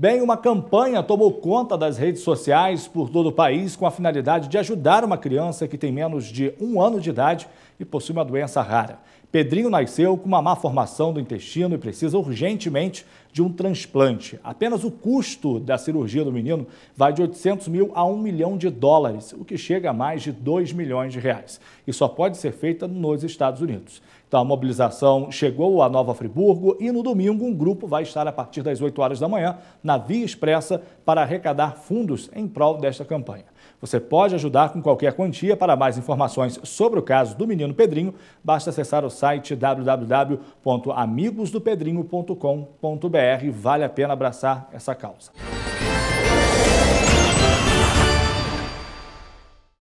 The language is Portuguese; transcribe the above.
Bem, uma campanha tomou conta das redes sociais por todo o país com a finalidade de ajudar uma criança que tem menos de um ano de idade e possui uma doença rara. Pedrinho nasceu com uma má formação do intestino e precisa urgentemente de um transplante. Apenas o custo da cirurgia do menino vai de 800 mil a 1 milhão de dólares, o que chega a mais de 2 milhões de reais. E só pode ser feita nos Estados Unidos. Então, a mobilização chegou a Nova Friburgo e no domingo um grupo vai estar a partir das 8 horas da manhã na Via Expressa para arrecadar fundos em prol desta campanha. Você pode ajudar com qualquer quantia. Para mais informações sobre o caso do menino Pedrinho, basta acessar o site www.amigosdopedrinho.com.br. Vale a pena abraçar essa causa.